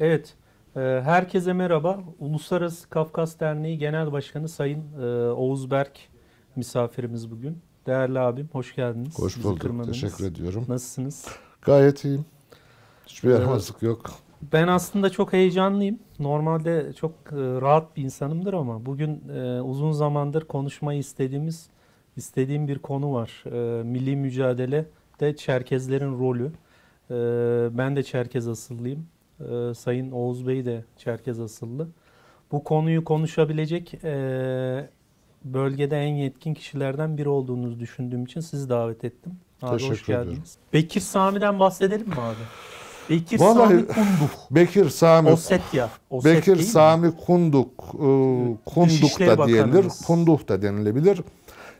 Evet, e, herkese merhaba. Uluslararası Kafkas Derneği Genel Başkanı Sayın e, Oğuz Berk misafirimiz bugün. Değerli abim, hoş geldiniz. Hoş bulduk, teşekkür ediyorum. Nasılsınız? Gayet iyiyim. Hiçbir yaramazlık evet. yok. Ben aslında çok heyecanlıyım. Normalde çok e, rahat bir insanımdır ama bugün uzun zamandır konuşmayı istediğimiz, istediğim bir konu var. Milli mücadele de Çerkezlerin rolü. Ben de Çerkez asıllıyım e, Sayın Oğuz Bey de Çerkez asıllı. Bu konuyu konuşabilecek e, bölgede en yetkin kişilerden biri olduğunuzu düşündüğüm için sizi davet ettim. Abi Teşekkür hoş geldiniz. Ediyorum. Bekir Sami'den bahsedelim mi abi? Bekir Vallahi, Sami Kunduk. Bekir Sami. Ossetya. Osset Bekir Sami Kunduk. E, Kunduk da denilir. Kunduk da denilebilir.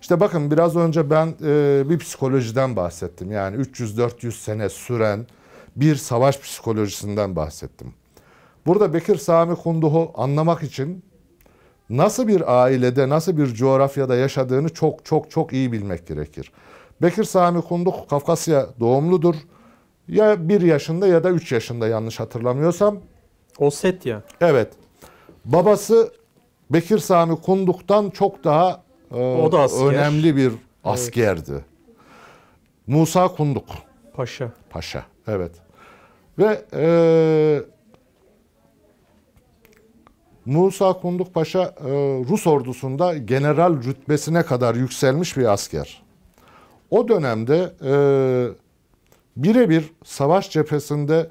İşte bakın biraz önce ben e, bir psikolojiden bahsettim. Yani 300-400 sene süren bir savaş psikolojisinden bahsettim. Burada Bekir Sami Kunduh'u anlamak için nasıl bir ailede, nasıl bir coğrafyada yaşadığını çok çok çok iyi bilmek gerekir. Bekir Sami Kunduh Kafkasya doğumludur. Ya bir yaşında ya da üç yaşında yanlış hatırlamıyorsam. Ossetya. Evet. Babası Bekir Sami Kunduk'tan çok daha e, o da asker. önemli bir askerdi. Evet. Musa Kunduk. Paşa. Paşa, evet. Ve e, Musa Kunduk Paşa e, Rus ordusunda general rütbesine kadar yükselmiş bir asker. O dönemde e, birebir savaş cephesinde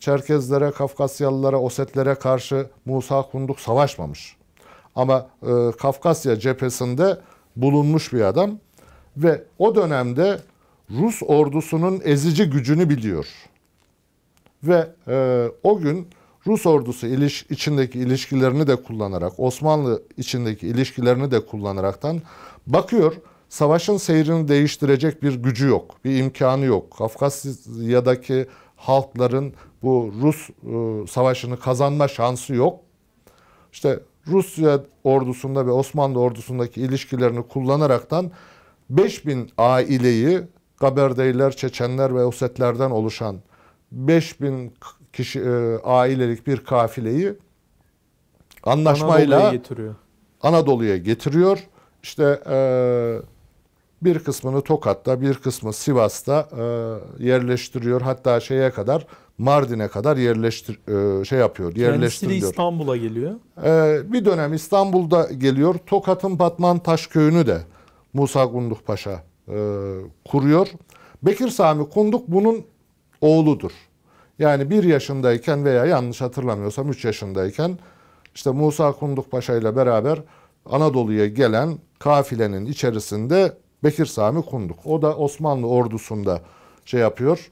Çerkezlere, Kafkasyalılara, Osetlere karşı Musa Kunduk savaşmamış. Ama e, Kafkasya cephesinde bulunmuş bir adam ve o dönemde Rus ordusunun ezici gücünü biliyor ve e, o gün Rus ordusu iliş, içindeki ilişkilerini de kullanarak, Osmanlı içindeki ilişkilerini de kullanaraktan bakıyor savaşın seyrini değiştirecek bir gücü yok, bir imkanı yok. Kafkasya'daki halkların bu Rus e, savaşını kazanma şansı yok. İşte Rusya ordusunda ve Osmanlı ordusundaki ilişkilerini kullanaraktan 5000 aileyi Gaberdeyler, Çeçenler ve Osetlerden oluşan 5000 kişi e, ailelik bir kafileyi anlaşmayla Anadolu'ya getiriyor. Anadolu'ya getiriyor. İşte e, bir kısmını Tokat'ta, bir kısmı Sivas'ta e, yerleştiriyor. Hatta şeye kadar Mardin'e kadar yerleştir e, şey yapıyor, yerleştiriyor. Kendisi de İstanbul'a geliyor. E, bir dönem İstanbul'da geliyor. Tokat'ın Batman Taş köyünü de Musa Kunduk Paşa e, kuruyor. Bekir Sami Kunduk bunun oğludur. Yani bir yaşındayken veya yanlış hatırlamıyorsam üç yaşındayken işte Musa Kunduk Paşa ile beraber Anadolu'ya gelen kafilenin içerisinde Bekir Sami Kunduk. O da Osmanlı ordusunda şey yapıyor,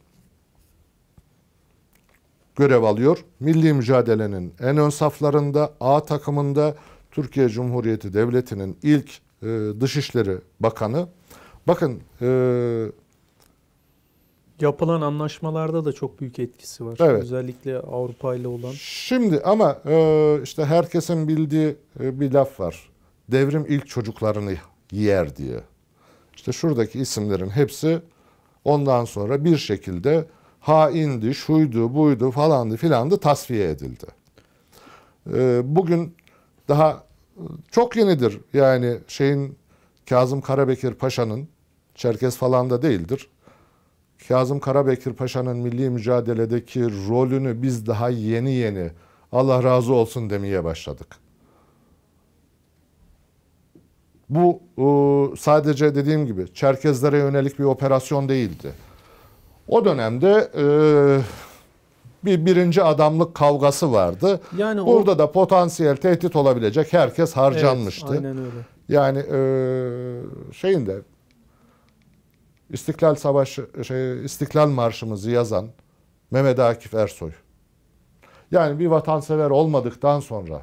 görev alıyor. Milli mücadelenin en ön saflarında, A takımında Türkiye Cumhuriyeti Devleti'nin ilk e, Dışişleri Bakanı. Bakın e, Yapılan anlaşmalarda da çok büyük etkisi var. Evet. Özellikle Avrupa ile olan. Şimdi ama e, işte herkesin bildiği e, bir laf var. Devrim ilk çocuklarını yer diye. İşte şuradaki isimlerin hepsi ondan sonra bir şekilde haindi, şuydu, buydu falandı filandı tasfiye edildi. E, bugün daha çok yenidir. Yani şeyin Kazım Karabekir Paşa'nın Çerkez falan da değildir. Kazım Karabekir Paşa'nın milli mücadeledeki rolünü biz daha yeni yeni Allah razı olsun demeye başladık. Bu e, sadece dediğim gibi Çerkezlere yönelik bir operasyon değildi. O dönemde e, bir birinci adamlık kavgası vardı. Yani Burada o... da potansiyel tehdit olabilecek herkes harcanmıştı. Evet, aynen öyle. Yani e, şeyin de İstiklal Savaşı, şey, İstiklal Marşımızı yazan Mehmet Akif Ersoy. Yani bir vatansever olmadıktan sonra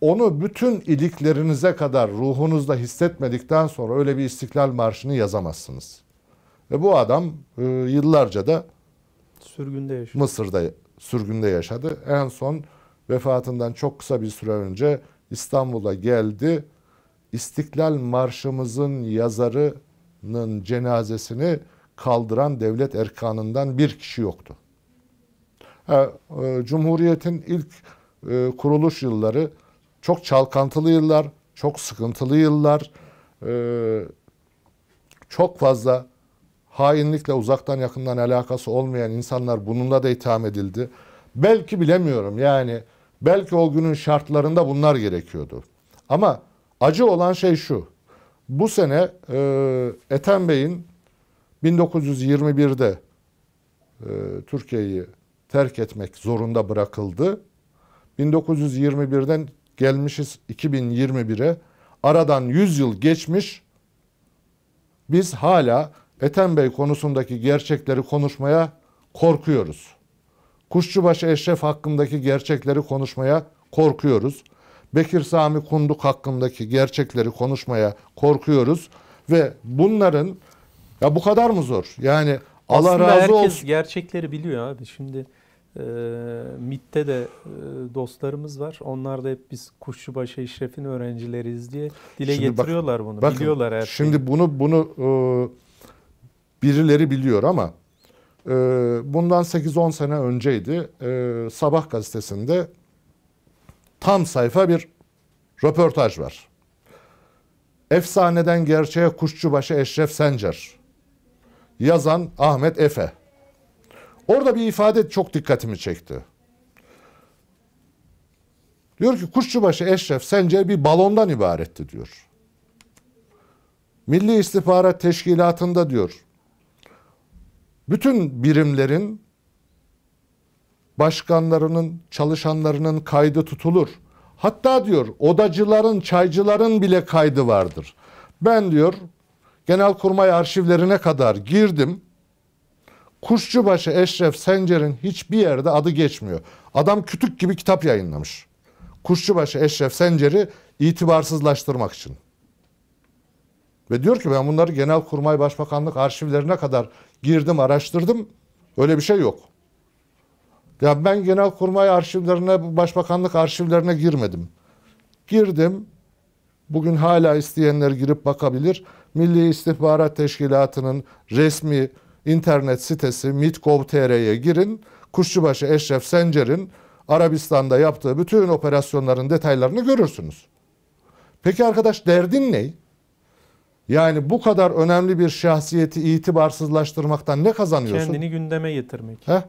onu bütün iliklerinize kadar ruhunuzda hissetmedikten sonra öyle bir İstiklal Marşı'nı yazamazsınız. Ve bu adam e, yıllarca da sürgünde yaşadı. Mısır'da sürgünde yaşadı. En son vefatından çok kısa bir süre önce İstanbul'a geldi. İstiklal Marşımızın yazarı Osman'ın cenazesini kaldıran devlet erkanından bir kişi yoktu. E, Cumhuriyet'in ilk e, kuruluş yılları çok çalkantılı yıllar, çok sıkıntılı yıllar, e, çok fazla hainlikle uzaktan yakından alakası olmayan insanlar bununla da itham edildi. Belki bilemiyorum yani belki o günün şartlarında bunlar gerekiyordu. Ama acı olan şey şu. Bu sene e, Ethem Bey'in 1921'de e, Türkiye'yi terk etmek zorunda bırakıldı. 1921'den gelmişiz 2021'e. Aradan 100 yıl geçmiş. Biz hala Ethem Bey konusundaki gerçekleri konuşmaya korkuyoruz. Kuşçubaşı Eşref hakkındaki gerçekleri konuşmaya korkuyoruz. Bekir Sami Kunduk hakkındaki gerçekleri konuşmaya korkuyoruz ve bunların ya bu kadar mı zor? Yani Allah Aslında razı herkes olsun. gerçekleri biliyor abi. Şimdi e, MIT'te de e, dostlarımız var. Onlar da hep biz Kuşçubaşı İşref'in öğrencileriyiz diye dile şimdi getiriyorlar bak, bunu. Bakın, Biliyorlar her şeyi. Şimdi bunu bunu e, birileri biliyor ama e, bundan 8-10 sene önceydi. E, Sabah gazetesinde tam sayfa bir röportaj var. Efsaneden gerçeğe kuşçubaşı Eşref Sencer. Yazan Ahmet Efe. Orada bir ifade çok dikkatimi çekti. Diyor ki kuşçubaşı Eşref Sencer bir balondan ibaretti diyor. Milli İstihbarat Teşkilatı'nda diyor. Bütün birimlerin başkanlarının, çalışanlarının kaydı tutulur. Hatta diyor odacıların, çaycıların bile kaydı vardır. Ben diyor Genelkurmay arşivlerine kadar girdim. Kuşçubaşı Eşref Sencer'in hiçbir yerde adı geçmiyor. Adam kütük gibi kitap yayınlamış. Kuşçubaşı Eşref Sencer'i itibarsızlaştırmak için. Ve diyor ki ben bunları Genelkurmay Başbakanlık arşivlerine kadar girdim araştırdım. Öyle bir şey yok. Ya ben genel kurmay arşivlerine, başbakanlık arşivlerine girmedim. Girdim. Bugün hala isteyenler girip bakabilir. Milli İstihbarat Teşkilatı'nın resmi internet sitesi mit.gov.tr'ye girin. Kuşçubaşı Eşref Sencer'in Arabistan'da yaptığı bütün operasyonların detaylarını görürsünüz. Peki arkadaş derdin ne? Yani bu kadar önemli bir şahsiyeti itibarsızlaştırmaktan ne kazanıyorsun? Kendini gündeme getirmek. Heh?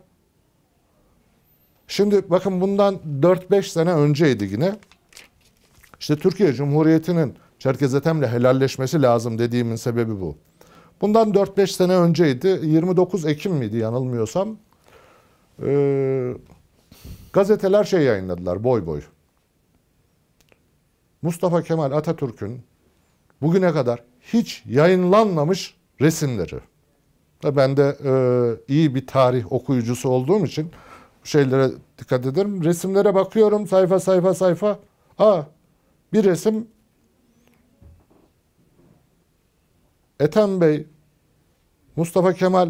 Şimdi bakın bundan 4-5 sene önceydi yine. İşte Türkiye Cumhuriyeti'nin Çerkez Ethem'le helalleşmesi lazım dediğimin sebebi bu. Bundan 4-5 sene önceydi. 29 Ekim miydi yanılmıyorsam. Ee, gazeteler şey yayınladılar boy boy. Mustafa Kemal Atatürk'ün bugüne kadar hiç yayınlanmamış resimleri. Ben de e, iyi bir tarih okuyucusu olduğum için şeylere dikkat ederim. Resimlere bakıyorum sayfa sayfa sayfa. Aa bir resim Ethem Bey, Mustafa Kemal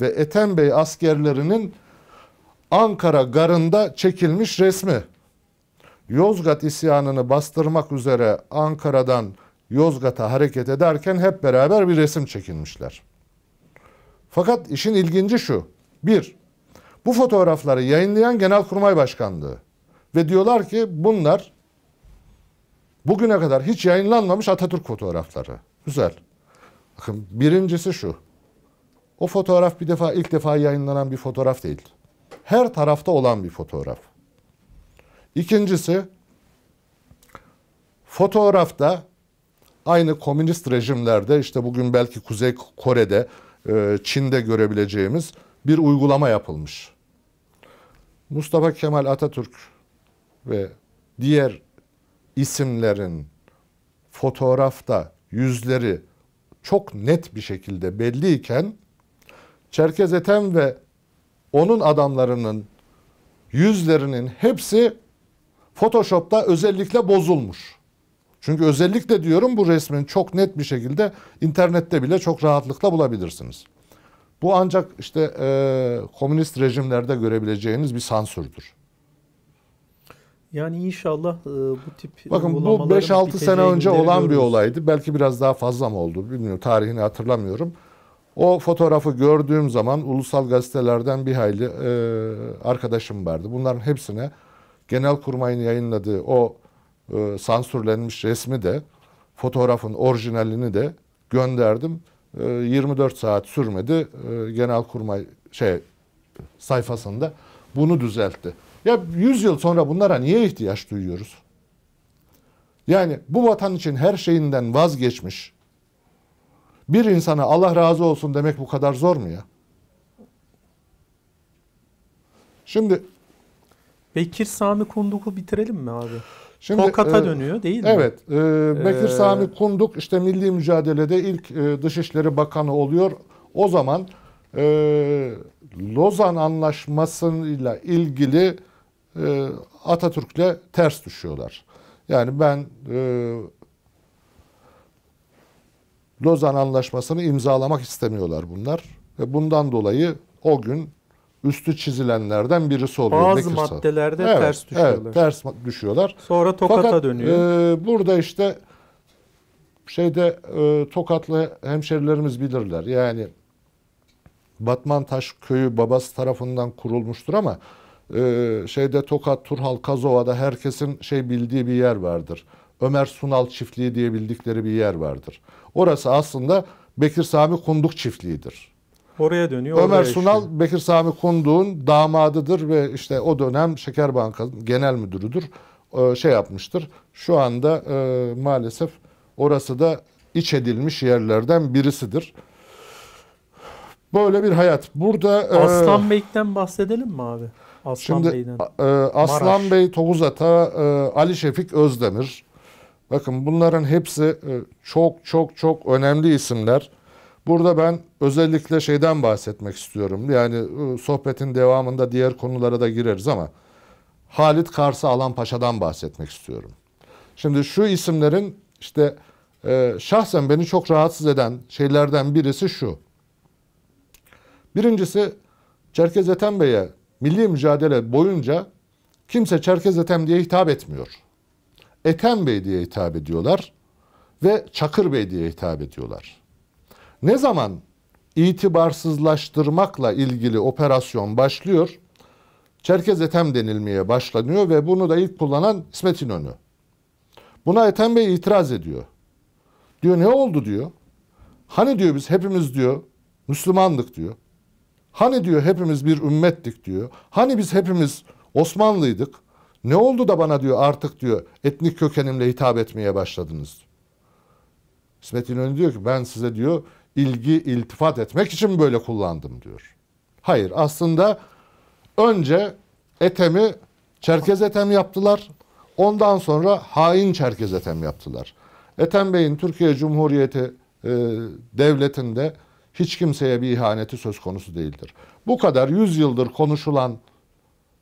ve Ethem Bey askerlerinin Ankara garında çekilmiş resmi. Yozgat isyanını bastırmak üzere Ankara'dan Yozgat'a hareket ederken hep beraber bir resim çekilmişler. Fakat işin ilginci şu. Bir, bu fotoğrafları yayınlayan Genelkurmay Başkanlığı ve diyorlar ki bunlar bugüne kadar hiç yayınlanmamış Atatürk fotoğrafları. Güzel. Bakın birincisi şu. O fotoğraf bir defa ilk defa yayınlanan bir fotoğraf değil. Her tarafta olan bir fotoğraf. İkincisi fotoğrafta aynı komünist rejimlerde işte bugün belki Kuzey Kore'de e, Çin'de görebileceğimiz bir uygulama yapılmış. Mustafa Kemal Atatürk ve diğer isimlerin fotoğrafta yüzleri çok net bir şekilde belliyken Çerkez Ethem ve onun adamlarının yüzlerinin hepsi Photoshop'ta özellikle bozulmuş. Çünkü özellikle diyorum bu resmin çok net bir şekilde internette bile çok rahatlıkla bulabilirsiniz. Bu ancak işte e, komünist rejimlerde görebileceğiniz bir sansürdür. Yani inşallah e, bu tip Bakın bu 5-6 sene önce olan bir olaydı. Belki biraz daha fazla mı oldu bilmiyorum. Tarihini hatırlamıyorum. O fotoğrafı gördüğüm zaman ulusal gazetelerden bir hayli e, arkadaşım vardı. Bunların hepsine Genel Genelkurmay'ın yayınladığı o e, sansürlenmiş resmi de fotoğrafın orijinalini de gönderdim. 24 ee, saat sürmedi. Ee, genelkurmay şey sayfasında bunu düzeltti. Ya 100 yıl sonra bunlara niye ihtiyaç duyuyoruz? Yani bu vatan için her şeyinden vazgeçmiş bir insana Allah razı olsun demek bu kadar zor mu ya? Şimdi Bekir Sami Kunduk'u bitirelim mi abi? Şimdi, Tokat'a e, dönüyor değil mi? Evet. E, ee, Bekir ee... Sami Kunduk işte milli mücadelede ilk e, Dışişleri Bakanı oluyor. O zaman e, Lozan Anlaşması'yla ilgili e, Atatürk'le ters düşüyorlar. Yani ben e, Lozan Anlaşması'nı imzalamak istemiyorlar bunlar. Ve bundan dolayı o gün üstü çizilenlerden birisi oluyor. Bazı ne maddelerde evet, ters düşüyorlar. Evet, ters düşüyorlar. Sonra tokata Fakat, dönüyor. E, burada işte şeyde e, Tokatlı hemşerilerimiz bilirler. Yani Batman Taş köyü babası tarafından kurulmuştur ama e, şeyde Tokat, Turhal, Kazova'da herkesin şey bildiği bir yer vardır. Ömer Sunal çiftliği diye bildikleri bir yer vardır. Orası aslında Bekir Sami Kunduk çiftliğidir. Oraya dönüyor. Ömer Sunal işliyor. Bekir Sami Kunduğ'un damadıdır ve işte o dönem Şeker Bankası genel müdürüdür. Ee, şey yapmıştır. Şu anda e, maalesef orası da iç edilmiş yerlerden birisidir. Böyle bir hayat. Burada e, Aslan e, Bey'den bahsedelim mi abi? Aslan şimdi, Bey'den. E, Aslan Maraş. Bey, Toguz e, Ali Şefik Özdemir. Bakın bunların hepsi e, çok çok çok önemli isimler. Burada ben özellikle şeyden bahsetmek istiyorum. Yani ıı, sohbetin devamında diğer konulara da gireriz ama Halit Kars'ı Alan Paşa'dan bahsetmek istiyorum. Şimdi şu isimlerin işte e, şahsen beni çok rahatsız eden şeylerden birisi şu. Birincisi Çerkez Ethem Bey'e milli mücadele boyunca kimse Çerkez Ethem diye hitap etmiyor. Ethem Bey diye hitap ediyorlar ve Çakır Bey diye hitap ediyorlar. Ne zaman itibarsızlaştırmakla ilgili operasyon başlıyor? Çerkez Ethem denilmeye başlanıyor ve bunu da ilk kullanan İsmet İnönü. Buna Ethem Bey itiraz ediyor. Diyor ne oldu diyor. Hani diyor biz hepimiz diyor Müslümanlık diyor. Hani diyor hepimiz bir ümmettik diyor. Hani biz hepimiz Osmanlıydık. Ne oldu da bana diyor artık diyor etnik kökenimle hitap etmeye başladınız. İsmet İnönü diyor ki ben size diyor ilgi iltifat etmek için böyle kullandım diyor. Hayır aslında önce etemi Çerkez etem yaptılar. Ondan sonra hain Çerkez etem yaptılar. Ethem Bey'in Türkiye Cumhuriyeti e, devletinde hiç kimseye bir ihaneti söz konusu değildir. Bu kadar yüzyıldır konuşulan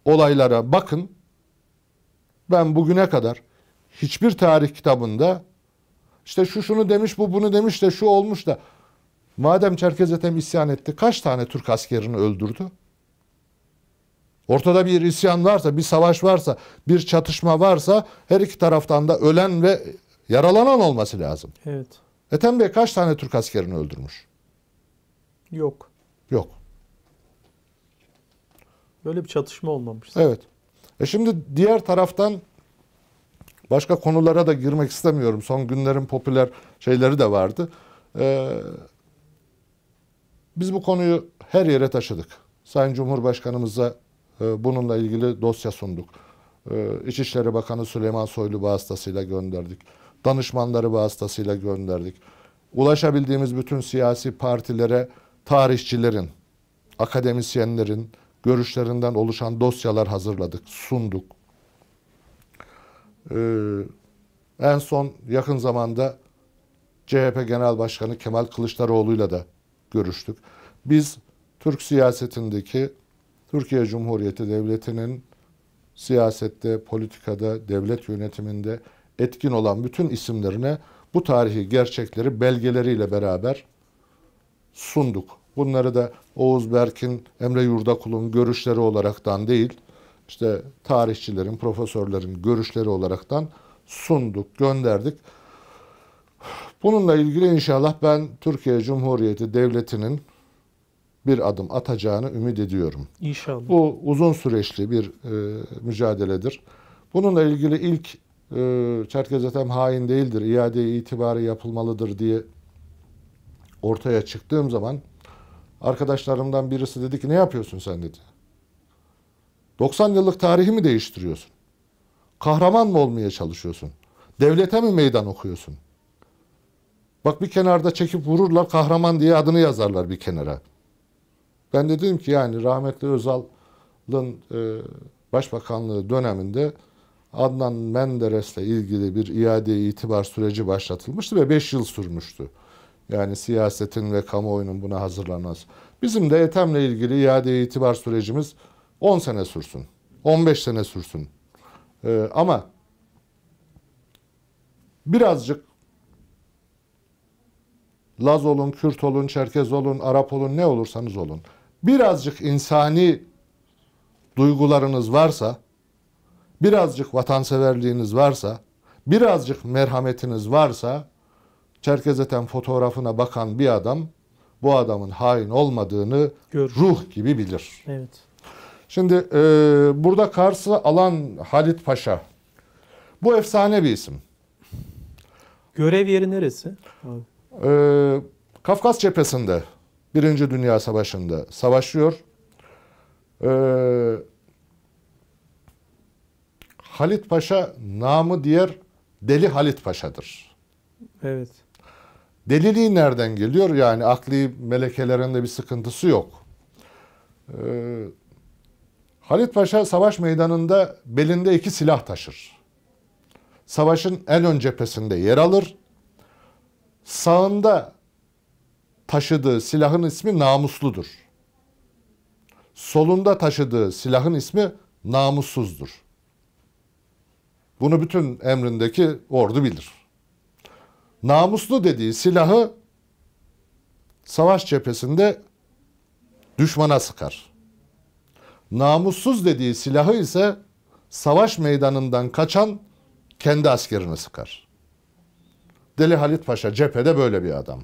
olaylara bakın. Ben bugüne kadar hiçbir tarih kitabında işte şu şunu demiş bu bunu demiş de şu olmuş da Madem Çerkez Ethem isyan etti kaç tane Türk askerini öldürdü? Ortada bir isyan varsa, bir savaş varsa, bir çatışma varsa her iki taraftan da ölen ve yaralanan olması lazım. Evet. Ethem Bey kaç tane Türk askerini öldürmüş? Yok. Yok. Böyle bir çatışma olmamış. Evet. E şimdi diğer taraftan başka konulara da girmek istemiyorum. Son günlerin popüler şeyleri de vardı. Ee, biz bu konuyu her yere taşıdık. Sayın Cumhurbaşkanımıza e, bununla ilgili dosya sunduk. E, İçişleri Bakanı Süleyman Soylu vasıtasıyla gönderdik. Danışmanları vasıtasıyla gönderdik. Ulaşabildiğimiz bütün siyasi partilere tarihçilerin, akademisyenlerin görüşlerinden oluşan dosyalar hazırladık, sunduk. Ee, en son yakın zamanda CHP Genel Başkanı Kemal Kılıçdaroğlu'yla da görüştük. Biz Türk siyasetindeki Türkiye Cumhuriyeti Devleti'nin siyasette, politikada, devlet yönetiminde etkin olan bütün isimlerine bu tarihi gerçekleri belgeleriyle beraber sunduk. Bunları da Oğuz Berk'in, Emre Yurdakul'un görüşleri olaraktan değil, işte tarihçilerin, profesörlerin görüşleri olaraktan sunduk, gönderdik. Bununla ilgili inşallah ben Türkiye Cumhuriyeti Devleti'nin bir adım atacağını ümit ediyorum. İnşallah. Bu uzun süreçli bir e, mücadeledir. Bununla ilgili ilk e, Çerkez Ethem hain değildir, iade itibarı yapılmalıdır diye ortaya çıktığım zaman arkadaşlarımdan birisi dedi ki ne yapıyorsun sen dedi. 90 yıllık tarihi mi değiştiriyorsun? Kahraman mı olmaya çalışıyorsun? Devlete mi meydan okuyorsun? Bak bir kenarda çekip vururlar kahraman diye adını yazarlar bir kenara. Ben de dedim ki yani rahmetli Özal'ın e, başbakanlığı döneminde Adnan Menderes'le ilgili bir iade itibar süreci başlatılmıştı ve 5 yıl sürmüştü. Yani siyasetin ve kamuoyunun buna hazırlanması. Bizim de Ethem'le ilgili iade itibar sürecimiz 10 sene sürsün. 15 sene sürsün. Ee, ama birazcık Laz olun, Kürt olun, Çerkez olun, Arap olun ne olursanız olun. Birazcık insani duygularınız varsa, birazcık vatanseverliğiniz varsa, birazcık merhametiniz varsa Çerkez eten fotoğrafına bakan bir adam bu adamın hain olmadığını Görür. ruh gibi bilir. Evet. Şimdi e, burada karşı alan Halit Paşa. Bu efsane bir isim. Görev yeri neresi? Abi. Ee, Kafkas cephesinde Birinci Dünya Savaşı'nda savaşıyor. Ee, Halit Paşa namı diğer Deli Halit Paşa'dır. Evet. Deliliği nereden geliyor? Yani akli melekelerinde bir sıkıntısı yok. Ee, Halit Paşa savaş meydanında belinde iki silah taşır. Savaşın en ön cephesinde yer alır Sağında taşıdığı silahın ismi namusludur. Solunda taşıdığı silahın ismi namussuzdur. Bunu bütün emrindeki ordu bilir. Namuslu dediği silahı savaş cephesinde düşmana sıkar. Namussuz dediği silahı ise savaş meydanından kaçan kendi askerine sıkar. Deli Halit Paşa cephede böyle bir adam.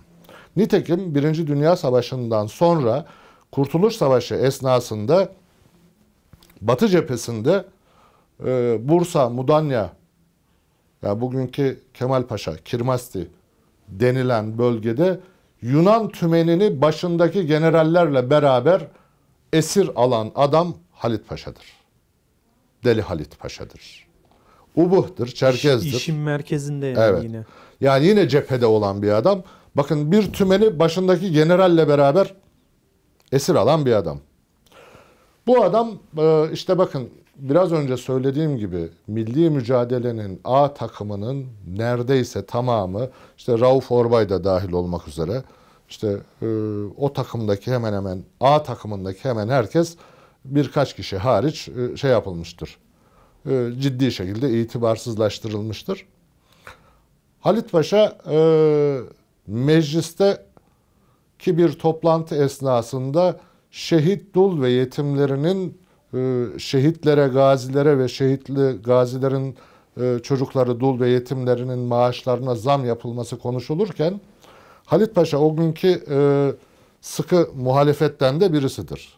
Nitekim Birinci Dünya Savaşı'ndan sonra Kurtuluş Savaşı esnasında Batı cephesinde e, Bursa, Mudanya, yani bugünkü Kemal Paşa, Kirmasti denilen bölgede Yunan tümenini başındaki generallerle beraber esir alan adam Halit Paşa'dır. Deli Halit Paşa'dır. Ubuh'tır, Çerkez'dir. İşin merkezinde yani evet. yine. Yani yine cephede olan bir adam. Bakın bir tümeni başındaki generalle beraber esir alan bir adam. Bu adam e, işte bakın biraz önce söylediğim gibi milli mücadelenin A takımının neredeyse tamamı işte Rauf Orbay da dahil olmak üzere işte e, o takımdaki hemen hemen A takımındaki hemen herkes birkaç kişi hariç e, şey yapılmıştır. Ciddi şekilde itibarsızlaştırılmıştır. Halit Paşa e, mecliste ki bir toplantı esnasında şehit dul ve yetimlerinin e, şehitlere, gazilere ve şehitli gazilerin e, çocukları dul ve yetimlerinin maaşlarına zam yapılması konuşulurken Halit Paşa o günkü e, sıkı muhalefetten de birisidir.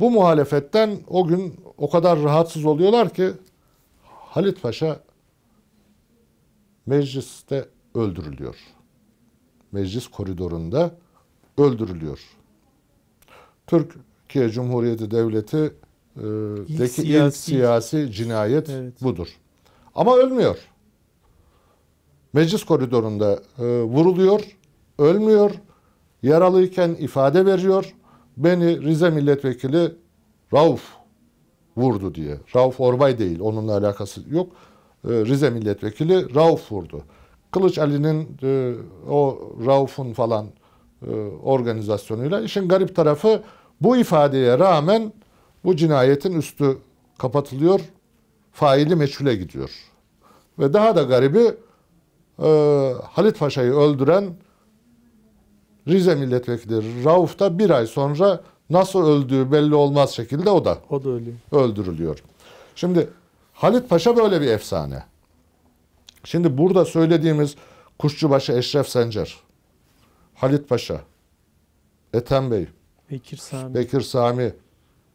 Bu muhalefetten o gün o kadar rahatsız oluyorlar ki Halit Paşa mecliste öldürülüyor. Meclis koridorunda öldürülüyor. Türkiye Cumhuriyeti Devleti e, ilk deki siyasi, ilk siyasi cinayet evet. budur. Ama ölmüyor. Meclis koridorunda e, vuruluyor, ölmüyor, yaralıyken ifade veriyor. Beni Rize milletvekili Rauf vurdu diye. Rauf Orbay değil, onunla alakası yok. Ee, Rize milletvekili Rauf vurdu. Kılıç Ali'nin e, o Rauf'un falan e, organizasyonuyla işin garip tarafı bu ifadeye rağmen bu cinayetin üstü kapatılıyor, faili meçhule gidiyor. Ve daha da garibi e, Halit Paşa'yı öldüren Rize milletvekili Rauf da bir ay sonra nasıl öldüğü belli olmaz şekilde o da, o da öldürülüyor. Şimdi Halit Paşa böyle bir efsane. Şimdi burada söylediğimiz Kuşçubaşı Eşref Sencer, Halit Paşa, Ethem Bey, Bekir Sami, Bekir Sami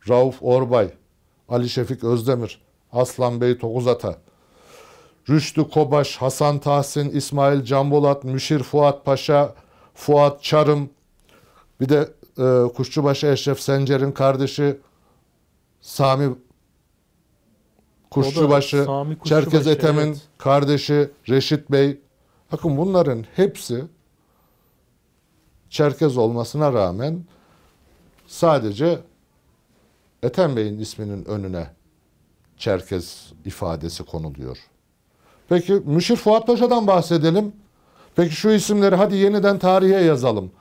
Rauf Orbay, Ali Şefik Özdemir, Aslan Bey Tokuzata, Rüştü Kobaş, Hasan Tahsin, İsmail Canbolat, Müşir Fuat Paşa, Fuat Çarım, bir de e, Kuşçubaşı Eşref Sencer'in kardeşi Sami Kuşçubaşı, Kuşçubaşı Çerkez Etem'in evet. kardeşi Reşit Bey. Bakın bunların hepsi Çerkez olmasına rağmen sadece Ethem Bey'in isminin önüne Çerkez ifadesi konuluyor. Peki Müşir Fuat Paşa'dan bahsedelim. Peki şu isimleri hadi yeniden tarihe yazalım.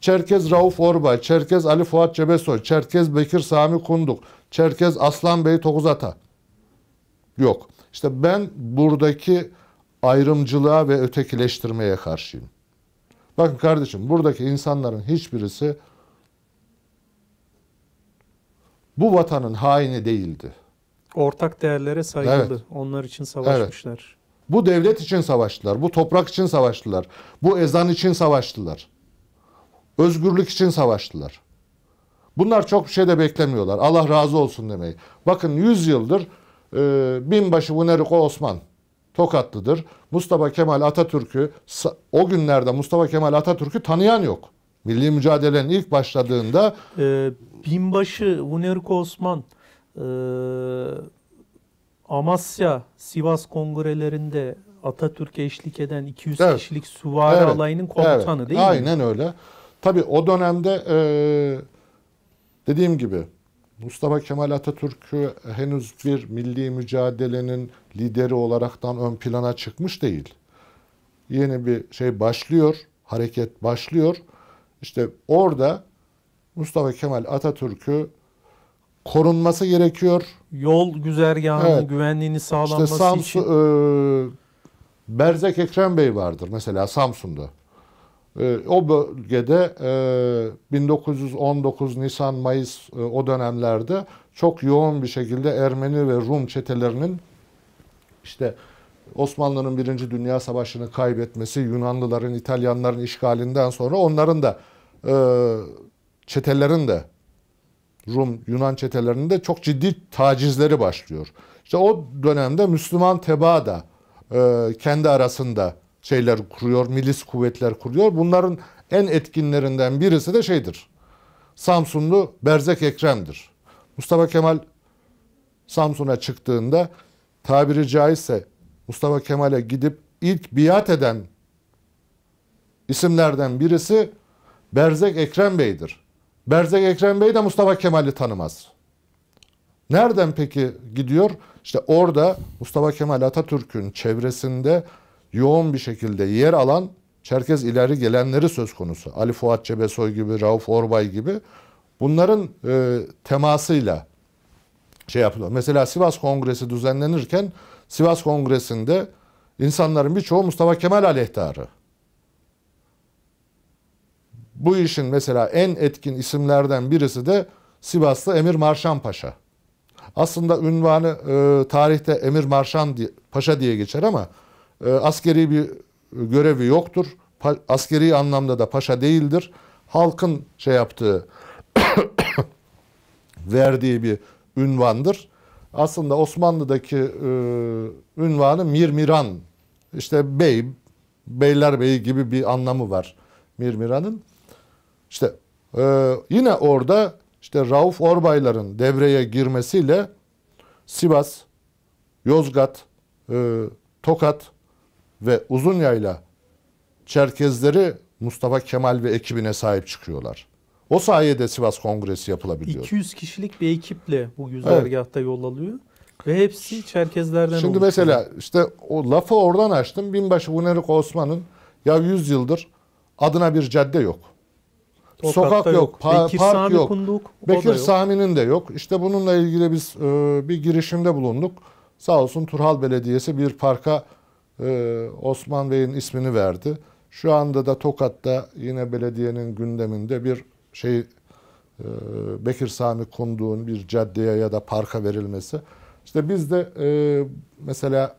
Çerkez Rauf Orbay, Çerkez Ali Fuat Cebesoy, Çerkez Bekir Sami Kunduk, Çerkez Aslan Bey Tokuzata. Yok. İşte ben buradaki ayrımcılığa ve ötekileştirmeye karşıyım. Bakın kardeşim buradaki insanların hiçbirisi bu vatanın haini değildi. Ortak değerlere saygılı. Evet. Onlar için savaşmışlar. Evet. Bu devlet için savaştılar. Bu toprak için savaştılar. Bu ezan için savaştılar. Özgürlük için savaştılar. Bunlar çok bir şey de beklemiyorlar. Allah razı olsun demeyi. Bakın 100 yıldır ee, binbaşı Vuneriko Osman Tokatlıdır. Mustafa Kemal Atatürk'ü o günlerde Mustafa Kemal Atatürk'ü tanıyan yok. Milli mücadelenin ilk başladığında e, binbaşı Vuneriko Osman e, Amasya Sivas kongrelerinde Atatürk'e eşlik eden 200 evet. kişilik süvari evet. alayının komutanı evet. değil Aynen mi? Aynen öyle. Tabi o dönemde e, dediğim gibi Mustafa Kemal Atatürk'ü henüz bir milli mücadelenin lideri olaraktan ön plana çıkmış değil. Yeni bir şey başlıyor, hareket başlıyor. İşte orada Mustafa Kemal Atatürk'ü korunması gerekiyor. Yol güzergahının evet. güvenliğini sağlanması işte Samsun, için. E, Berzek Ekrem Bey vardır mesela Samsun'da. Ee, o bölgede 1919 e, Nisan Mayıs e, o dönemlerde çok yoğun bir şekilde Ermeni ve Rum çetelerinin işte Osmanlı'nın Birinci Dünya Savaşı'nı kaybetmesi, Yunanlıların, İtalyanların işgalinden sonra onların da e, çetelerin de Rum, Yunan çetelerinin de çok ciddi tacizleri başlıyor. İşte o dönemde Müslüman tebaa da kendi arasında şeyler kuruyor, milis kuvvetler kuruyor. Bunların en etkinlerinden birisi de şeydir. Samsunlu Berzek Ekrem'dir. Mustafa Kemal Samsun'a çıktığında tabiri caizse Mustafa Kemal'e gidip ilk biat eden isimlerden birisi Berzek Ekrem Bey'dir. Berzek Ekrem Bey de Mustafa Kemal'i tanımaz. Nereden peki gidiyor? İşte orada Mustafa Kemal Atatürk'ün çevresinde yoğun bir şekilde yer alan Çerkez ileri gelenleri söz konusu. Ali Fuat Cebesoy gibi, Rauf Orbay gibi bunların e, temasıyla şey yapılıyor. Mesela Sivas Kongresi düzenlenirken Sivas Kongresi'nde insanların birçoğu Mustafa Kemal aleyhtarı. Bu işin mesela en etkin isimlerden birisi de Sivaslı Emir Marşan Paşa. Aslında ünvanı e, tarihte Emir Marşan Paşa diye geçer ama e, askeri bir görevi yoktur. Pa, askeri anlamda da paşa değildir. Halkın şey yaptığı, verdiği bir ünvandır. Aslında Osmanlı'daki e, ünvanı Mirmiran, işte bey, beyler beyi gibi bir anlamı var Mirmiran'ın. İşte e, yine orada işte Rauf Orbaylar'ın devreye girmesiyle Sivas, Yozgat, e, Tokat ve uzun yayla Çerkezleri Mustafa Kemal ve ekibine sahip çıkıyorlar. O sayede Sivas Kongresi yapılabiliyor. 200 kişilik bir ekiple bu güzergahta evet. yol Ve hepsi Çerkezlerden Şimdi oluşuyor. mesela işte o lafı oradan açtım. Binbaşı Bunerik Osman'ın ya 100 yıldır adına bir cadde yok. Tokat'ta Sokak yok, yok pa- park Sami yok. Kunduk, Bekir yok. Sami'nin de yok. İşte bununla ilgili biz e, bir girişimde bulunduk. Sağ olsun Turhal Belediyesi bir parka ee, Osman Bey'in ismini verdi. Şu anda da Tokat'ta yine belediyenin gündeminde bir şey e, Bekir Sami Kunduğ'un bir caddeye ya da parka verilmesi. İşte biz de e, mesela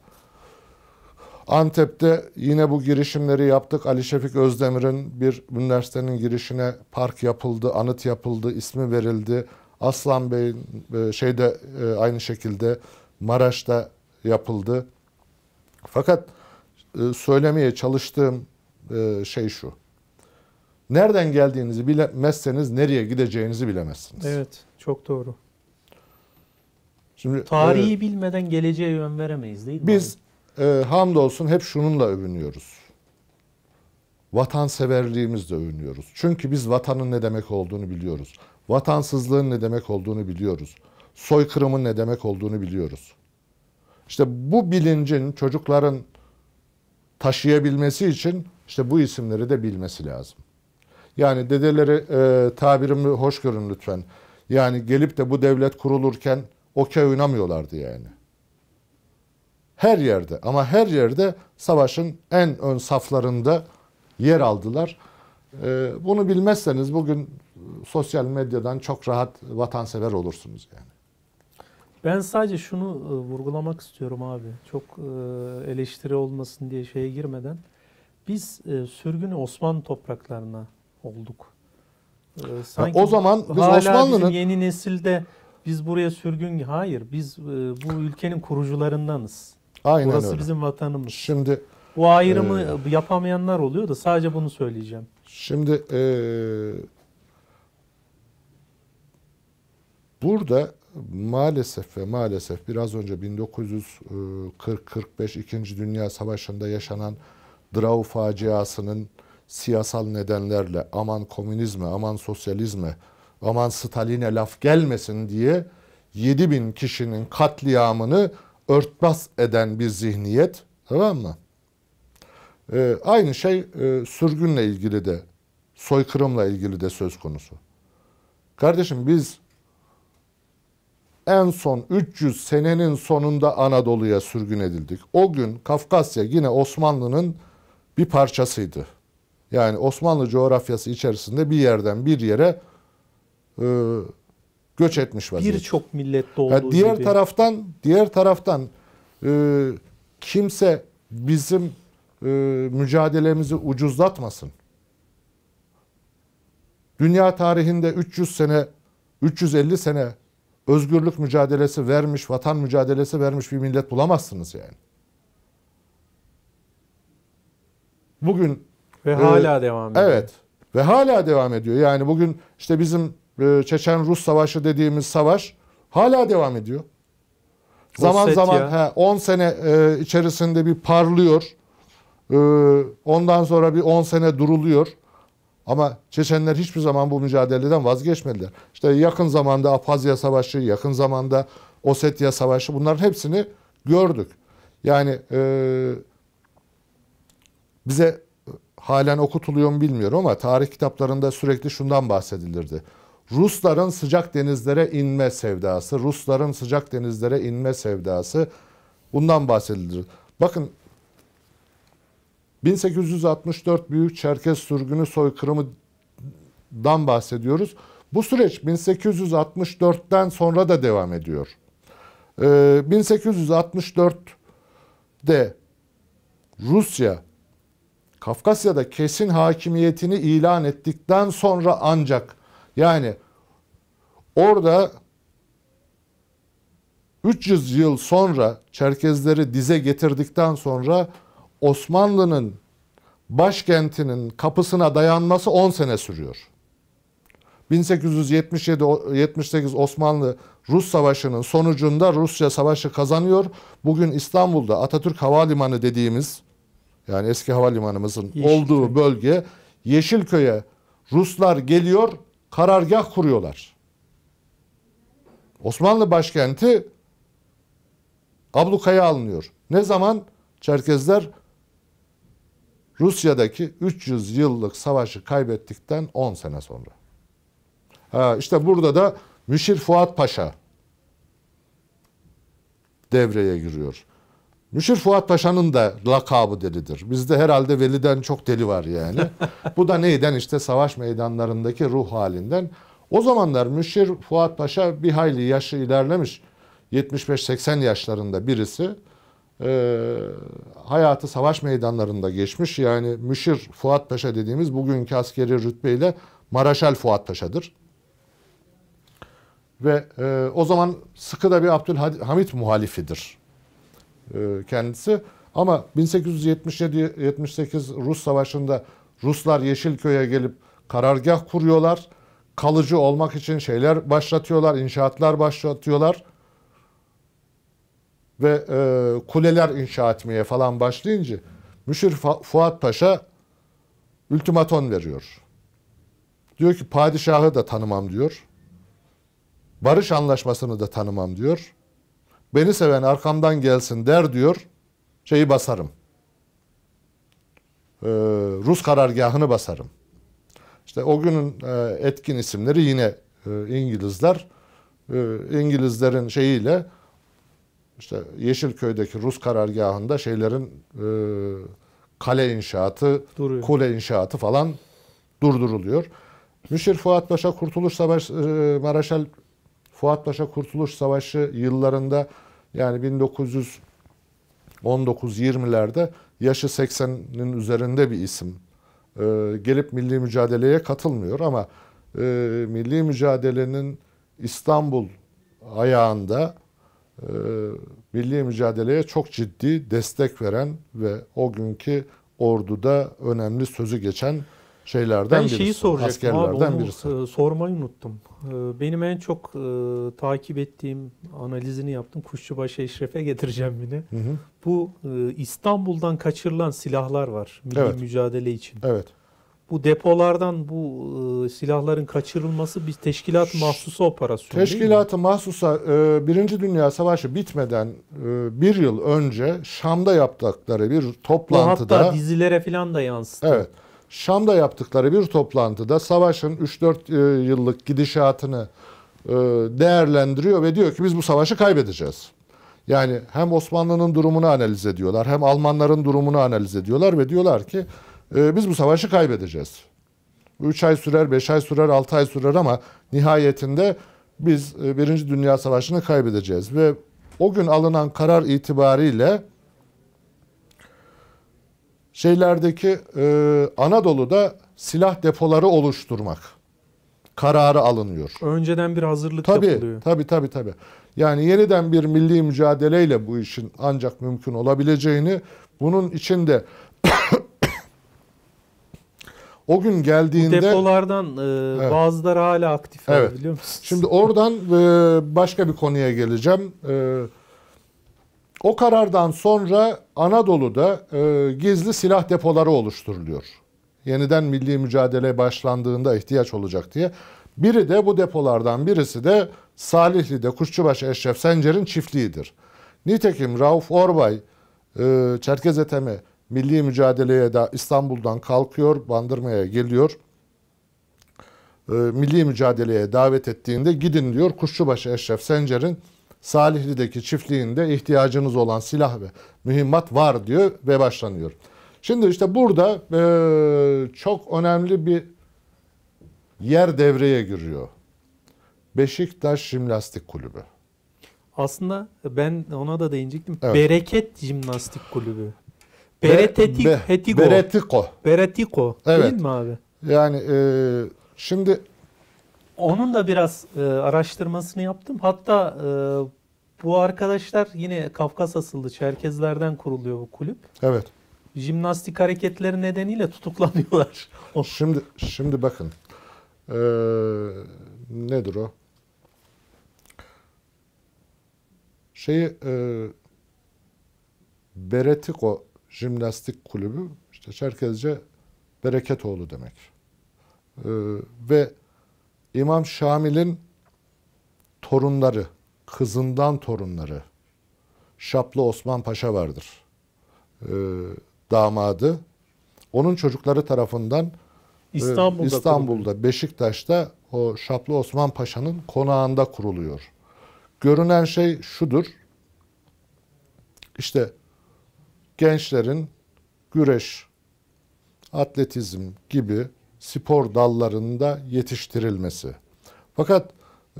Antep'te yine bu girişimleri yaptık. Ali Şefik Özdemir'in bir üniversitenin girişine park yapıldı, anıt yapıldı, ismi verildi. Aslan Bey'in e, şeyde aynı şekilde Maraş'ta yapıldı. Fakat e, söylemeye çalıştığım e, şey şu. Nereden geldiğinizi bilemezseniz nereye gideceğinizi bilemezsiniz. Evet, çok doğru. Şimdi tarihi e, bilmeden geleceğe yön veremeyiz değil mi? Biz e, hamdolsun hep şununla övünüyoruz. Vatanseverliğimizle övünüyoruz. Çünkü biz vatanın ne demek olduğunu biliyoruz. Vatansızlığın ne demek olduğunu biliyoruz. Soykırımın ne demek olduğunu biliyoruz. İşte bu bilincin çocukların taşıyabilmesi için işte bu isimleri de bilmesi lazım. Yani dedeleri e, tabirimi hoş görün lütfen. Yani gelip de bu devlet kurulurken okey oynamıyorlardı yani. Her yerde ama her yerde savaşın en ön saflarında yer aldılar. E, bunu bilmezseniz bugün sosyal medyadan çok rahat vatansever olursunuz yani. Ben sadece şunu e, vurgulamak istiyorum abi. Çok e, eleştiri olmasın diye şeye girmeden. Biz e, Sürgün Osmanlı topraklarına olduk. sanki o zaman biz hala Osmanlı'nın... yeni nesilde biz buraya sürgün... Hayır biz bu ülkenin kurucularındanız. Aynen Burası öyle. bizim vatanımız. Şimdi bu ayrımı e, yapamayanlar oluyor da sadece bunu söyleyeceğim. Şimdi e, burada maalesef ve maalesef biraz önce 1940-45 İkinci Dünya Savaşı'nda yaşanan Drau faciasının siyasal nedenlerle aman komünizme, aman sosyalizme, aman Stalin'e laf gelmesin diye 7 bin kişinin katliamını örtbas eden bir zihniyet tamam mı? Ee, aynı şey e, sürgünle ilgili de soykırımla ilgili de söz konusu. Kardeşim biz en son 300 senenin sonunda Anadolu'ya sürgün edildik. O gün Kafkasya yine Osmanlı'nın bir parçasıydı. Yani Osmanlı coğrafyası içerisinde bir yerden bir yere e, göç etmiş vaziyette. Birçok millet doğduğu. yani diğer gibi. taraftan diğer taraftan e, kimse bizim e, mücadelemizi ucuzlatmasın. Dünya tarihinde 300 sene 350 sene özgürlük mücadelesi vermiş, vatan mücadelesi vermiş bir millet bulamazsınız yani. Bugün ve e, hala e, devam ediyor. Evet. Ve hala devam ediyor. Yani bugün işte bizim e, Çeçen-Rus Savaşı dediğimiz savaş hala devam ediyor. Zaman zaman 10 sene e, içerisinde bir parlıyor. E, ondan sonra bir 10 sene duruluyor. Ama Çeçenler hiçbir zaman bu mücadeleden vazgeçmediler. İşte yakın zamanda Abhazya Savaşı, yakın zamanda Osetya Savaşı bunların hepsini gördük. Yani e, bize halen okutuluyor mu bilmiyorum ama tarih kitaplarında sürekli şundan bahsedilirdi. Rusların sıcak denizlere inme sevdası, Rusların sıcak denizlere inme sevdası bundan bahsedilir. Bakın 1864 Büyük Çerkes sürgünü soykırımından bahsediyoruz. Bu süreç 1864'ten sonra da devam ediyor. Ee, 1864'de Rusya Kafkasya'da kesin hakimiyetini ilan ettikten sonra ancak yani orada 300 yıl sonra Çerkezleri dize getirdikten sonra Osmanlı'nın başkentinin kapısına dayanması 10 sene sürüyor. 1877-78 Osmanlı-Rus Savaşı'nın sonucunda Rusya Savaşı kazanıyor. Bugün İstanbul'da Atatürk Havalimanı dediğimiz yani eski havalimanımızın Yeşilköy. olduğu bölge Yeşilköy'e Ruslar geliyor karargah kuruyorlar. Osmanlı başkenti ablukaya alınıyor. Ne zaman Çerkezler Rusya'daki 300 yıllık savaşı kaybettikten 10 sene sonra. Ha, işte burada da Müşir Fuat Paşa devreye giriyor. Müşir Fuat Paşa'nın da lakabı delidir. Bizde herhalde veliden çok deli var yani. Bu da neyden işte savaş meydanlarındaki ruh halinden. O zamanlar Müşir Fuat Paşa bir hayli yaşı ilerlemiş. 75-80 yaşlarında birisi e, hayatı savaş meydanlarında geçmiş. Yani Müşir Fuat Paşa dediğimiz bugünkü askeri rütbeyle Maraşal Fuat Paşa'dır. Ve e, o zaman sıkı da bir Abdülhamit muhalifidir e, kendisi. Ama 1877-78 Rus Savaşı'nda Ruslar Yeşilköy'e gelip karargah kuruyorlar. Kalıcı olmak için şeyler başlatıyorlar, inşaatlar başlatıyorlar ve e, kuleler inşa etmeye falan başlayınca Müşir Fuat Paşa ultimaton veriyor. Diyor ki padişahı da tanımam diyor. Barış anlaşmasını da tanımam diyor. Beni seven arkamdan gelsin der diyor. Şeyi basarım. Ee, Rus karargahını basarım. İşte o günün e, etkin isimleri yine e, İngilizler. E, İngilizlerin şeyiyle işte Yeşilköy'deki Rus karargahında şeylerin e, kale inşaatı, Duruyor. kule inşaatı falan durduruluyor. Müşir Fuat Paşa Kurtuluş Savaşı, e, Maraşal Fuat Paşa Kurtuluş Savaşı yıllarında yani 1919-20'lerde yaşı 80'nin üzerinde bir isim. E, gelip milli mücadeleye katılmıyor ama e, milli mücadelenin İstanbul ayağında ee, milli mücadeleye çok ciddi destek veren ve o günkü orduda önemli sözü geçen şeylerden ben şeyi birisi. soracaktım abi onu birisi. E, sormayı unuttum. E, benim en çok e, takip ettiğim analizini yaptım. Kuşçubaşı Eşref'e getireceğim beni. Hı hı. Bu e, İstanbul'dan kaçırılan silahlar var milli evet. mücadele için. Evet bu depolardan bu e, silahların kaçırılması bir teşkilat mahsusa operasyon Teşkilat mahsusa e, Birinci Dünya Savaşı bitmeden e, bir yıl önce Şam'da yaptıkları bir toplantıda. Hatta dizilere falan da yansıdı. Evet. Şam'da yaptıkları bir toplantıda savaşın 3-4 e, yıllık gidişatını e, değerlendiriyor ve diyor ki biz bu savaşı kaybedeceğiz. Yani hem Osmanlı'nın durumunu analiz ediyorlar hem Almanların durumunu analiz ediyorlar ve diyorlar ki ee, biz bu savaşı kaybedeceğiz. 3 ay sürer, 5 ay sürer, 6 ay sürer ama nihayetinde biz e, Birinci Dünya Savaşı'nı kaybedeceğiz. Ve o gün alınan karar itibariyle şeylerdeki e, Anadolu'da silah depoları oluşturmak kararı alınıyor. Önceden bir hazırlık tabii, yapılıyor. Tabii tabii tabii. Yani yeniden bir milli mücadeleyle bu işin ancak mümkün olabileceğini, bunun içinde o gün geldiğinde... Bu depolardan e, evet. bazıları hala aktif evet. biliyor musunuz? Şimdi oradan e, başka bir konuya geleceğim. E, o karardan sonra Anadolu'da e, gizli silah depoları oluşturuluyor. Yeniden milli mücadele başlandığında ihtiyaç olacak diye. Biri de bu depolardan birisi de Salihli'de Kuşçubaşı Eşref Sencer'in çiftliğidir. Nitekim Rauf Orbay, e, Çerkez Etemi milli mücadeleye de İstanbul'dan kalkıyor, Bandırma'ya geliyor. E, milli mücadeleye davet ettiğinde gidin diyor Kuşçubaşı Eşref Sencer'in Salihli'deki çiftliğinde ihtiyacınız olan silah ve mühimmat var diyor ve başlanıyor. Şimdi işte burada e, çok önemli bir yer devreye giriyor. Beşiktaş Jimnastik Kulübü. Aslında ben ona da değinecektim. Evet. Bereket Jimnastik Kulübü. Beretetik, be, hetiko. Beretiko. Beretiko evet. değil mi abi? Yani e, şimdi... Onun da biraz e, araştırmasını yaptım. Hatta e, bu arkadaşlar yine Kafkas asıllı Çerkezlerden kuruluyor bu kulüp. Evet. Jimnastik hareketleri nedeniyle tutuklanıyorlar. şimdi şimdi bakın. Ee, nedir o? Şeyi e, Beretiko Jimnastik Kulübü işte Çerkezce Bereketoğlu demek. Ee, ve İmam Şamil'in torunları, kızından torunları Şaplı Osman Paşa vardır. Ee, damadı. Onun çocukları tarafından e, İstanbul'da, İstanbul'da Beşiktaş'ta o Şaplı Osman Paşa'nın konağında kuruluyor. Görünen şey şudur. İşte gençlerin güreş, atletizm gibi spor dallarında yetiştirilmesi. Fakat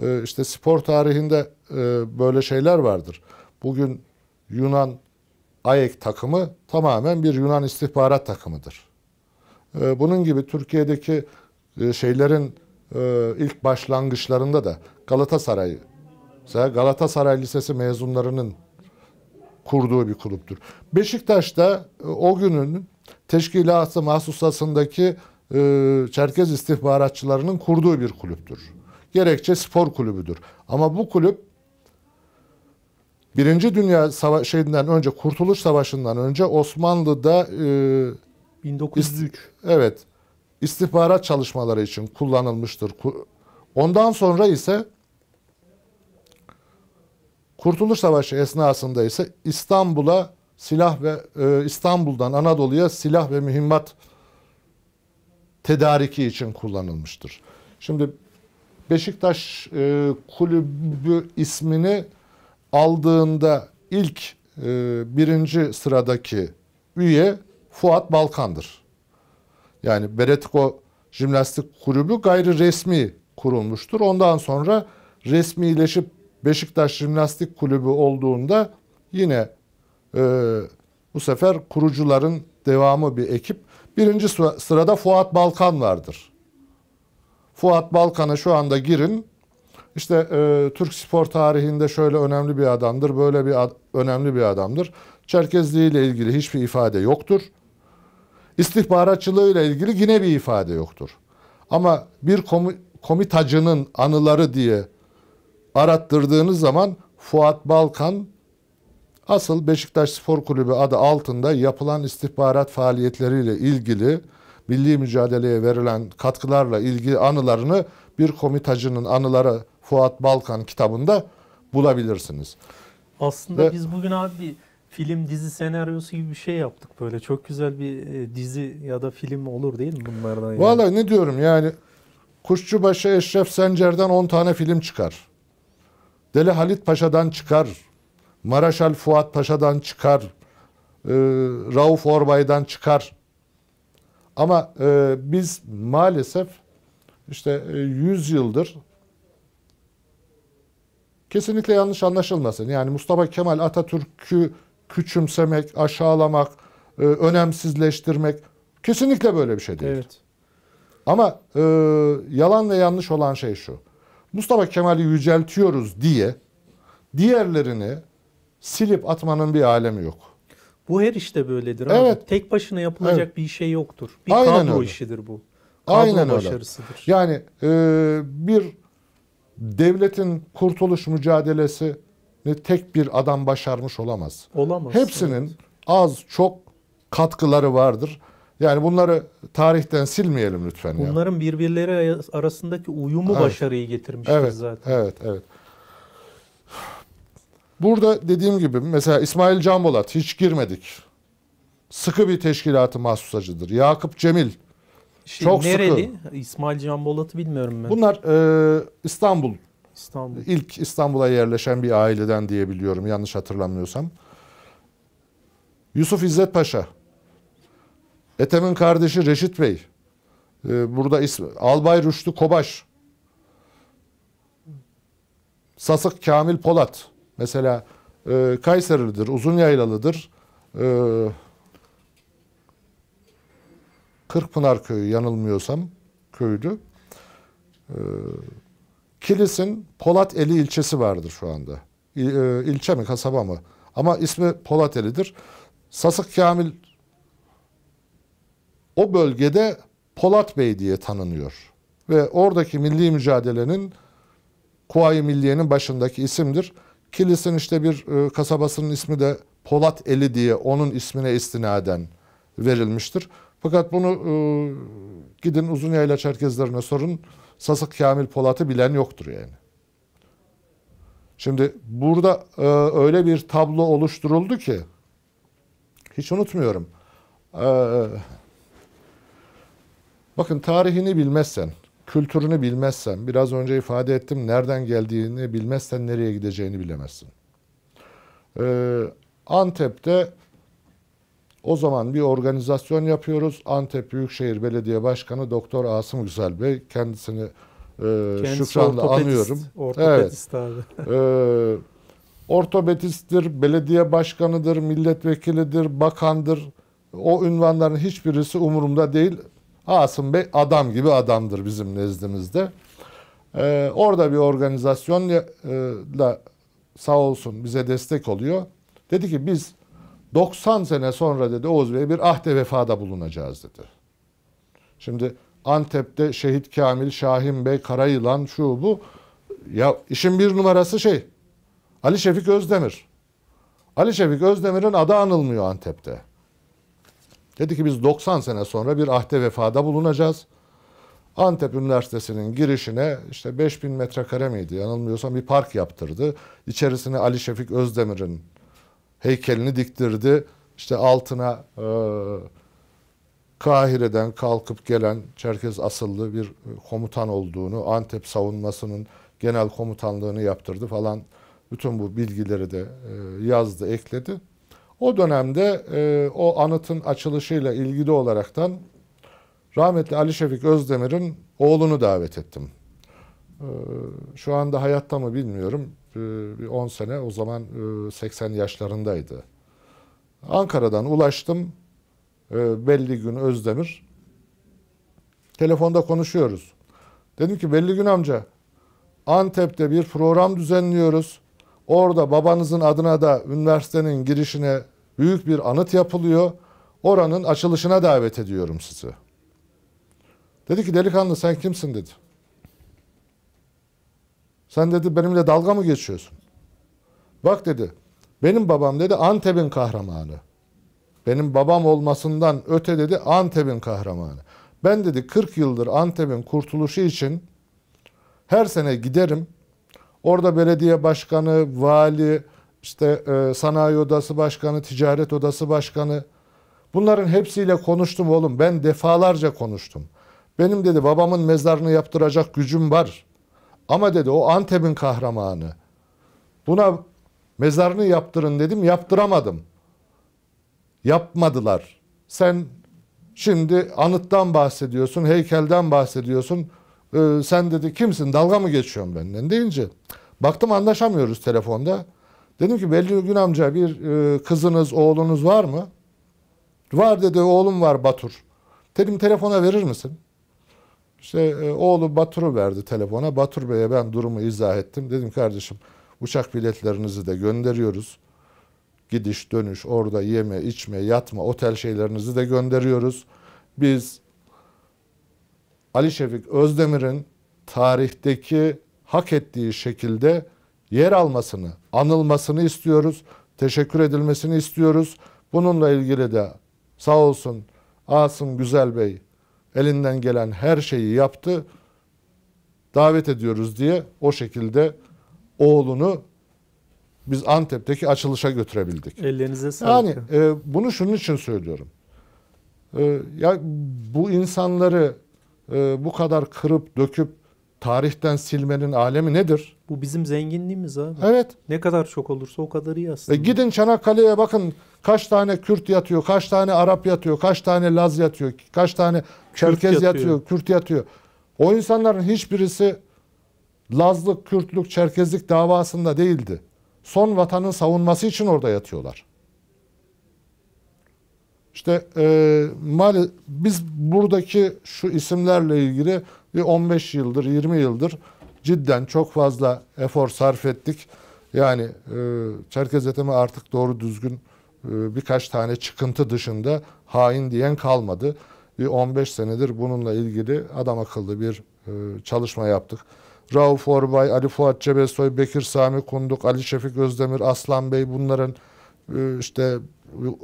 e, işte spor tarihinde e, böyle şeyler vardır. Bugün Yunan AEK takımı tamamen bir Yunan istihbarat takımıdır. E, bunun gibi Türkiye'deki şeylerin ilk başlangıçlarında da Galatasaray, mesela Galatasaray Lisesi mezunlarının kurduğu bir kulüptür. Beşiktaş da e, o günün teşkilatı mahsusasındaki e, Çerkez istihbaratçılarının kurduğu bir kulüptür. Gerekçe spor kulübüdür. Ama bu kulüp Birinci Dünya Sava şeyinden önce Kurtuluş Savaşı'ndan önce Osmanlı'da e, 1903 evet istihbarat çalışmaları için kullanılmıştır. Ondan sonra ise Kurtuluş Savaşı esnasında ise İstanbul'a silah ve e, İstanbul'dan Anadolu'ya silah ve mühimmat tedariki için kullanılmıştır. Şimdi Beşiktaş e, kulübü ismini aldığında ilk e, birinci sıradaki üye Fuat Balkan'dır. Yani Beretiko Jimnastik Kulübü gayri resmi kurulmuştur. Ondan sonra resmileşip Beşiktaş Jimnastik Kulübü olduğunda yine e, bu sefer kurucuların devamı bir ekip. Birinci sırada Fuat Balkan vardır. Fuat Balkan'a şu anda girin. İşte e, Türk spor tarihinde şöyle önemli bir adamdır, böyle bir ad önemli bir adamdır. Çerkezliği ile ilgili hiçbir ifade yoktur. İstihbaratçılığı ile ilgili yine bir ifade yoktur. Ama bir komi komitacının anıları diye arattırdığınız zaman Fuat Balkan asıl Beşiktaş Spor Kulübü adı altında yapılan istihbarat faaliyetleriyle ilgili milli mücadeleye verilen katkılarla ilgili anılarını bir komitacının anıları Fuat Balkan kitabında bulabilirsiniz. Aslında Ve, biz bugün abi film dizi senaryosu gibi bir şey yaptık böyle. Çok güzel bir e, dizi ya da film olur değil mi bunlardan? Yani? Valla ne diyorum yani Kuşçubaşı Eşref Sencer'den 10 tane film çıkar. Deli Halit Paşa'dan çıkar, Maraşal Fuat Paşa'dan çıkar, e, Rauf Orbay'dan çıkar. Ama e, biz maalesef işte e, 100 yıldır kesinlikle yanlış anlaşılmasın. Yani Mustafa Kemal Atatürk'ü küçümsemek, aşağılamak, e, önemsizleştirmek kesinlikle böyle bir şey değil. Evet. Ama e, yalan ve yanlış olan şey şu. Mustafa Kemal'i yüceltiyoruz diye diğerlerini silip atmanın bir alemi yok. Bu her işte böyledir evet. abi. Tek başına yapılacak evet. bir şey yoktur. Bir Aynen kadro öyle. işidir bu. Kadro Aynen başarısıdır. Öyle. Yani e, bir devletin kurtuluş mücadelesi tek bir adam başarmış olamaz. Olamaz. Hepsinin evet. az çok katkıları vardır. Yani bunları tarihten silmeyelim lütfen. Bunların yani. birbirleri arasındaki uyumu evet. başarıyı getirmiştir evet, zaten. Evet, evet. Burada dediğim gibi mesela İsmail Canbolat hiç girmedik. Sıkı bir teşkilatı mahsusacıdır. Yakup Cemil şey, çok nereli? sıkı. İsmail Canbolat'ı bilmiyorum ben. Bunlar e, İstanbul. İstanbul. İlk İstanbul'a yerleşen bir aileden diyebiliyorum yanlış hatırlamıyorsam. Yusuf İzzet Paşa Ethem'in kardeşi Reşit Bey. E, burada ismi, Albay Rüştü Kobaş. Sasık Kamil Polat. Mesela e, Kayserilidir, uzun yaylalıdır. E, Kırkpınar Köyü yanılmıyorsam köylü. E, Kilis'in Polateli ilçesi vardır şu anda. İl, e, ilçe mi kasaba mı? Ama ismi Polateli'dir. Sasık Kamil o bölgede Polat Bey diye tanınıyor. Ve oradaki milli mücadelenin Kuvayi Milliye'nin başındaki isimdir. Kilis'in işte bir e, kasabasının ismi de Polat Eli diye onun ismine istinaden verilmiştir. Fakat bunu e, gidin Uzunyayla Çerkezlerine sorun. Sasık Kamil Polat'ı bilen yoktur yani. Şimdi burada e, öyle bir tablo oluşturuldu ki hiç unutmuyorum. Eee Bakın tarihini bilmezsen, kültürünü bilmezsen, biraz önce ifade ettim nereden geldiğini bilmezsen nereye gideceğini bilemezsin. Ee, Antep'te o zaman bir organizasyon yapıyoruz. Antep Büyükşehir Belediye Başkanı Doktor Asım Güzel Bey kendisini e, Kendisi şükranla anıyorum. Ortopedist evet. abi. ee, ortopedisttir, belediye başkanıdır, milletvekilidir, bakandır. O ünvanların hiçbirisi umurumda değil. Asım Bey adam gibi adamdır bizim nezdimizde. Ee, orada bir organizasyonla e, sağ olsun bize destek oluyor. Dedi ki biz 90 sene sonra dedi Oğuz Bey bir ahde vefada bulunacağız dedi. Şimdi Antep'te Şehit Kamil, Şahin Bey, Karayılan şu bu. Ya işin bir numarası şey Ali Şefik Özdemir. Ali Şefik Özdemir'in adı anılmıyor Antep'te. Dedi ki biz 90 sene sonra bir ahde vefada bulunacağız. Antep Üniversitesi'nin girişine işte 5000 metrekare miydi yanılmıyorsam bir park yaptırdı. İçerisine Ali Şefik Özdemir'in heykelini diktirdi. İşte altına e, Kahire'den kalkıp gelen Çerkez asıllı bir komutan olduğunu, Antep savunmasının genel komutanlığını yaptırdı falan. Bütün bu bilgileri de e, yazdı, ekledi. O dönemde e, o anıtın açılışıyla ilgili olaraktan rahmetli Ali Şefik Özdemir'in oğlunu davet ettim. E, şu anda hayatta mı bilmiyorum. E, bir 10 sene o zaman e, 80 yaşlarındaydı. Ankara'dan ulaştım. E, belli gün Özdemir. Telefonda konuşuyoruz. Dedim ki belli gün amca Antep'te bir program düzenliyoruz. Orada babanızın adına da üniversitenin girişine büyük bir anıt yapılıyor. Oranın açılışına davet ediyorum sizi. Dedi ki delikanlı sen kimsin dedi. Sen dedi benimle dalga mı geçiyorsun? Bak dedi benim babam dedi Antep'in kahramanı. Benim babam olmasından öte dedi Antep'in kahramanı. Ben dedi 40 yıldır Antep'in kurtuluşu için her sene giderim Orada belediye başkanı, vali, işte e, sanayi odası başkanı, ticaret odası başkanı bunların hepsiyle konuştum oğlum. Ben defalarca konuştum. Benim dedi babamın mezarını yaptıracak gücüm var. Ama dedi o Antep'in kahramanı. Buna mezarını yaptırın dedim yaptıramadım. Yapmadılar. Sen şimdi anıttan bahsediyorsun, heykelden bahsediyorsun. Ee, sen dedi kimsin dalga mı geçiyorsun benden deyince baktım anlaşamıyoruz telefonda. Dedim ki Belli Gün amca bir e, kızınız oğlunuz var mı? Var dedi oğlum var Batur. Dedim telefona verir misin? İşte e, oğlu Batur'u verdi telefona. Batur Bey'e ben durumu izah ettim. Dedim kardeşim uçak biletlerinizi de gönderiyoruz. Gidiş dönüş orada yeme içme yatma otel şeylerinizi de gönderiyoruz. Biz Ali Şefik Özdemir'in tarihteki hak ettiği şekilde yer almasını, anılmasını istiyoruz. Teşekkür edilmesini istiyoruz. Bununla ilgili de sağ olsun Asım Güzel Bey elinden gelen her şeyi yaptı. Davet ediyoruz diye o şekilde oğlunu biz Antep'teki açılışa götürebildik. Ellerinize sağlık. Yani e, bunu şunun için söylüyorum. E, ya bu insanları e, bu kadar kırıp döküp tarihten silmenin alemi nedir? Bu bizim zenginliğimiz abi. Evet. Ne kadar çok olursa o kadar iyi aslında. E gidin Çanakkale'ye bakın kaç tane Kürt yatıyor, kaç tane Arap yatıyor, kaç tane Laz yatıyor, kaç tane Çerkez yatıyor. yatıyor, Kürt yatıyor. O insanların hiçbirisi Lazlık, Kürtlük, Çerkezlik davasında değildi. Son vatanın savunması için orada yatıyorlar. İşte e, mali, biz buradaki şu isimlerle ilgili bir 15 yıldır, 20 yıldır cidden çok fazla efor sarf ettik. Yani e, Çerkez Etemi artık doğru düzgün e, birkaç tane çıkıntı dışında hain diyen kalmadı. Bir 15 senedir bununla ilgili adam akıllı bir e, çalışma yaptık. Rauf Orbay, Ali Fuat Cebesoy, Bekir Sami Kunduk, Ali Şefik Özdemir, Aslan Bey bunların e, işte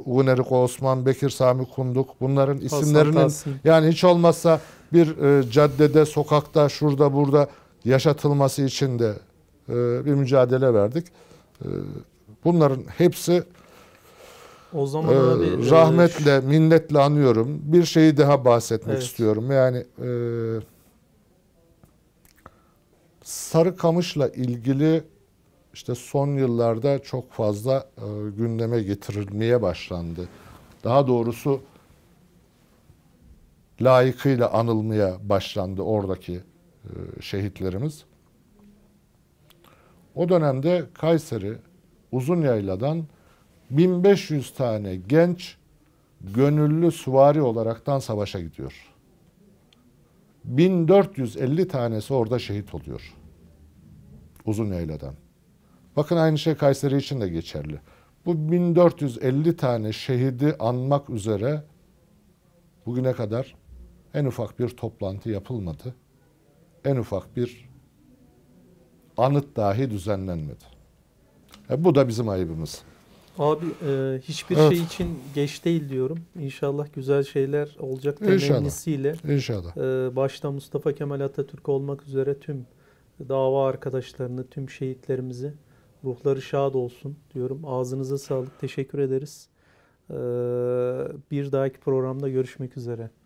Uneriko Osman, Bekir Sami Kunduk bunların isimlerinin yani hiç olmazsa bir e, caddede, sokakta, şurada, burada yaşatılması için de e, bir mücadele verdik. E, bunların hepsi o zaman e, abi, rahmetle, e, minnetle anıyorum. Bir şeyi daha bahsetmek evet. istiyorum. Yani e, Sarıkamış'la ilgili işte son yıllarda çok fazla e, gündeme getirilmeye başlandı. Daha doğrusu layıkıyla anılmaya başlandı oradaki e, şehitlerimiz. O dönemde Kayseri Uzun Yayla'dan 1500 tane genç gönüllü süvari olaraktan savaşa gidiyor. 1450 tanesi orada şehit oluyor. Uzun Yayla'dan. Bakın aynı şey Kayseri için de geçerli. Bu 1450 tane şehidi anmak üzere bugüne kadar en ufak bir toplantı yapılmadı. En ufak bir anıt dahi düzenlenmedi. E, bu da bizim ayıbımız. Abi e, hiçbir evet. şey için geç değil diyorum. İnşallah güzel şeyler olacak temennisiyle. İnşallah. İnşallah. E, başta Mustafa Kemal Atatürk olmak üzere tüm dava arkadaşlarını, tüm şehitlerimizi Ruhları şad olsun diyorum. Ağzınıza sağlık. Teşekkür ederiz. Ee, bir dahaki programda görüşmek üzere.